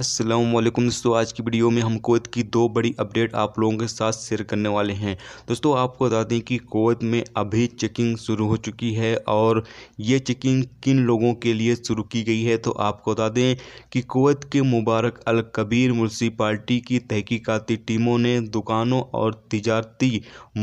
असलम दोस्तों आज की वीडियो में हम कोवत की दो बड़ी अपडेट आप लोगों के साथ शेयर करने वाले हैं दोस्तों आपको बता दें कि कोवत में अभी चेकिंग शुरू हो चुकी है और ये चेकिंग किन लोगों के लिए शुरू की गई है तो आपको बता दें कि कोवत के मुबारक अल कबीर म्यूनसिपाल्टी की तहकीकती टीमों ने दुकानों और तजारती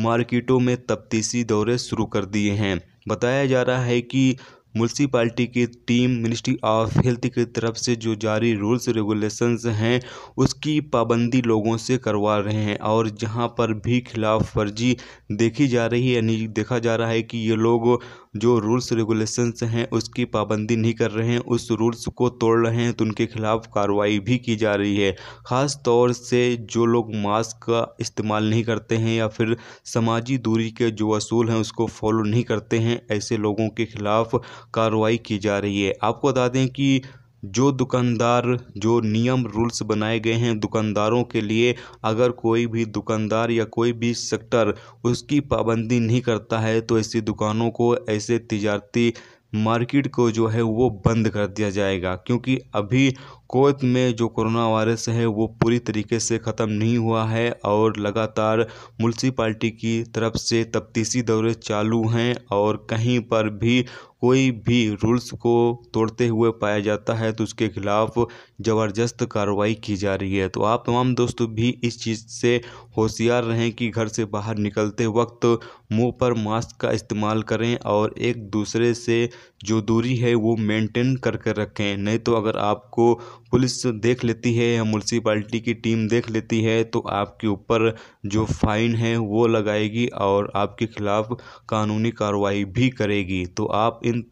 मार्केटों में तफ्तीशी दौरे शुरू कर दिए हैं बताया जा रहा है कि मुंसिपाल्टी की टीम मिनिस्ट्री ऑफ हेल्थ की तरफ से जो जारी रूल्स रेगुलेशंस हैं उसकी पाबंदी लोगों से करवा रहे हैं और जहां पर भी खिलाफ वर्जी देखी जा रही है यानी देखा जा रहा है कि ये लोग जो रूल्स रेगुलेशंस हैं उसकी पाबंदी नहीं कर रहे हैं उस रूल्स को तोड़ रहे हैं तो उनके खिलाफ कार्रवाई भी की जा रही है ख़ास तौर से जो लोग मास्क का इस्तेमाल नहीं करते हैं या फिर समाजी दूरी के जो असूल हैं उसको फॉलो नहीं करते हैं ऐसे लोगों के खिलाफ़ कार्रवाई की जा रही है आपको बता दें कि जो दुकानदार जो नियम रूल्स बनाए गए हैं दुकानदारों के लिए अगर कोई भी दुकानदार या कोई भी सेक्टर उसकी पाबंदी नहीं करता है तो ऐसी दुकानों को ऐसे तजारती मार्केट को जो है वो बंद कर दिया जाएगा क्योंकि अभी कोत में जो कोरोना वायरस है वो पूरी तरीके से ख़त्म नहीं हुआ है और लगातार म्यूनसिपाल्टी की तरफ से तफ्तीशी दौरे चालू हैं और कहीं पर भी कोई भी रूल्स को तोड़ते हुए पाया जाता है तो उसके खिलाफ ज़बरदस्त कार्रवाई की जा रही है तो आप तमाम दोस्तों भी इस चीज़ से होशियार रहें कि घर से बाहर निकलते वक्त मुंह पर मास्क का इस्तेमाल करें और एक दूसरे से जो दूरी है वो मेंटेन करके रखें नहीं तो अगर आपको पुलिस देख लेती है या म्यूनसिपाल्टी की टीम देख लेती है तो आपके ऊपर जो फ़ाइन है वो लगाएगी और आपके खिलाफ़ कानूनी कार्रवाई भी करेगी तो आप इन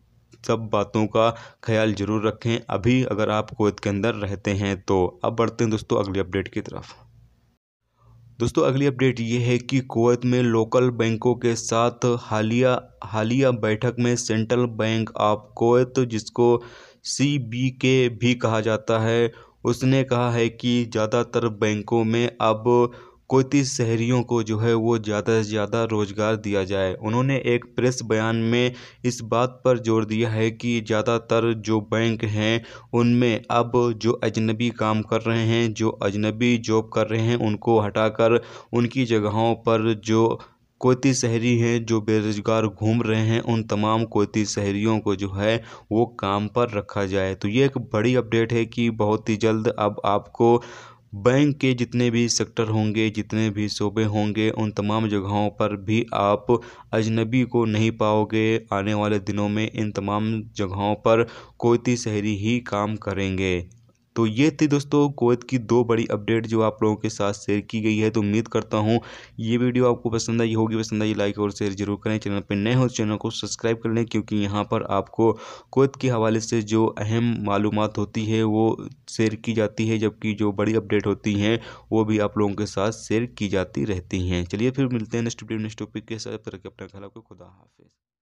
सब बातों का ख्याल जरूर रखें अभी अगर आप कोत के अंदर रहते हैं तो अब बढ़ते हैं दोस्तों अगली अपडेट की तरफ दोस्तों अगली अपडेट ये है कि कोवैत में लोकल बैंकों के साथ हालिया हालिया बैठक में सेंट्रल बैंक ऑफ कुवैत जिसको सी बी के भी कहा जाता है उसने कहा है कि ज़्यादातर बैंकों में अब कोती शहरियों को जो है वो ज़्यादा से ज़्यादा रोज़गार दिया जाए उन्होंने एक प्रेस बयान में इस बात पर जोर दिया है कि ज़्यादातर जो बैंक हैं उनमें अब जो अजनबी काम कर रहे हैं जो अजनबी जॉब कर रहे हैं उनको हटाकर उनकी जगहों पर जो कोयती शहरी हैं जो बेरोज़गार घूम रहे हैं उन तमाम कोयती शहरियों को जो है वो काम पर रखा जाए तो ये एक बड़ी अपडेट है कि बहुत ही जल्द अब आपको बैंक के जितने भी सेक्टर होंगे जितने भी शोबे होंगे उन तमाम जगहों पर भी आप अजनबी को नहीं पाओगे आने वाले दिनों में इन तमाम जगहों पर कोयती शहरी ही काम करेंगे तो ये थी दोस्तों कोवैत की दो बड़ी अपडेट जो आप लोगों के साथ शेयर की गई है तो उम्मीद करता हूँ ये वीडियो आपको पसंद आई होगी पसंद आई लाइक और शेयर जरूर करें चैनल पर नए हो तो चैनल को सब्सक्राइब कर लें क्योंकि यहाँ पर आपको कोवैत के हवाले से जो अहम मालूम होती है वो शेयर की जाती है जबकि जो बड़ी अपडेट होती हैं वो भी आप लोगों के साथ शेयर की जाती रहती हैं चलिए फिर मिलते हैं नेक्स्ट वीडियो नेक्स्ट टॉपिक के साथ अपना ख्याल आपको खुदा हाफिज़